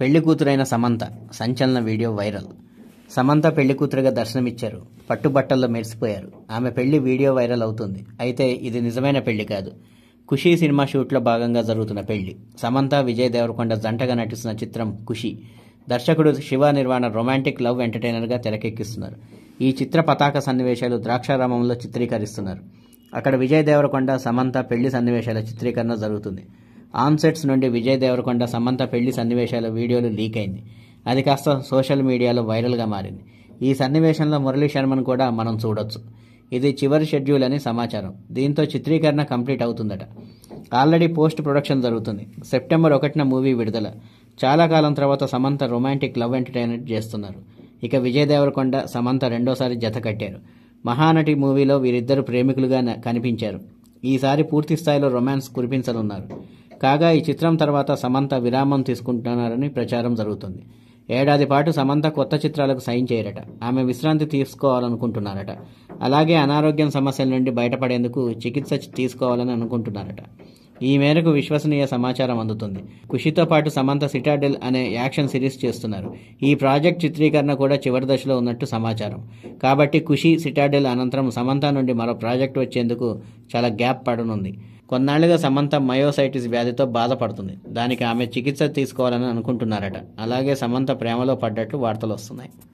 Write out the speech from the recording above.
పెళ్లి కూతురైన సమంత సంచలన video viral Samantha పెళ్లి కూతురుగా దర్శనమిచ్చారు పట్టుబట్టల్లో మెరిసిపోయారు ఆమె పెళ్లి వీడియో వైరల్ అవుతుంది అయితే ఇది నిజమైన పెళ్లి కాదు ఖుషీ సినిమా షూట్లో భాగంగా జరుగుతున్న పెళ్లి సమంత విజయ్ దేవరకొండ జంటగా నటిస్తున్న చిత్రం ఖుషి దర్శకుడు శివ నిర్వాణ రొమాంటిక్ లవ్ ఎంటర్టైనర్గా తెరకెక్కిస్తున్నారు ఈ చిత్ర పతాక సన్నివేశాలు ద్రాక్షారామంలో చిత్రీకరిస్తున్నారు అక్కడ విజయ్ దేవరకొండ సమంత పెళ్లి సన్నివేశాల చిత్రీకరణ జరుగుతుంది ఆమ్సెట్స్ నుండి విజయ్ దేవరకొండ సమంత పెళ్లి సన్నివేశాల వీడియోలు లీక్ అయింది అది కాస్త సోషల్ మీడియాలో వైరల్గా మారింది ఈ సన్నివేశంలో మురళీ శర్మను కూడా మనం చూడొచ్చు ఇది చివరి షెడ్యూల్ అని సమాచారం దీంతో చిత్రీకరణ కంప్లీట్ అవుతుందట ఆల్రెడీ పోస్ట్ ప్రొడక్షన్ జరుగుతుంది సెప్టెంబర్ ఒకటిన మూవీ విడుదల చాలా కాలం తర్వాత సమంత రొమాంటిక్ లవ్ ఎంటర్టైన్మెంట్ చేస్తున్నారు ఇక విజయ్ దేవరకొండ సమంత రెండోసారి జత కట్టారు మహానటి మూవీలో వీరిద్దరు ప్రేమికులుగా కనిపించారు ఈసారి పూర్తి స్థాయిలో రొమాన్స్ కురిపించనున్నారు కాగా ఈ చిత్రం తర్వాత సమంత విరామం తీసుకుంటున్నారని ప్రచారం జరుగుతుంది ఏడాది పాటు సమంత కొత్త చిత్రాలకు సైన్ చేయరట ఆమె విశ్రాంతి తీసుకోవాలనుకుంటున్నారట అలాగే అనారోగ్యం సమస్యల నుండి బయటపడేందుకు చికిత్స తీసుకోవాలని అనుకుంటున్నారట ఈ మేరకు విశ్వసనీయ సమాచారం అందుతుంది ఖుషితో పాటు సమంత సిటాడెల్ అనే యాక్షన్ సిరీస్ చేస్తున్నారు ఈ ప్రాజెక్ట్ చిత్రీకరణ కూడా చివరి దశలో ఉన్నట్టు సమాచారం కాబట్టి ఖుషి సిటాడెల్ అనంతరం సమంత నుండి మరో ప్రాజెక్ట్ వచ్చేందుకు చాలా గ్యాప్ పడనుంది కొన్నాళ్లుగా సమంత మయోసైటిస్ వ్యాధితో బాధపడుతుంది దానికి ఆమె చికిత్స తీసుకోవాలని అనుకుంటున్నారట అలాగే సమంత ప్రేమలో పడ్డట్లు వార్తలు వస్తున్నాయి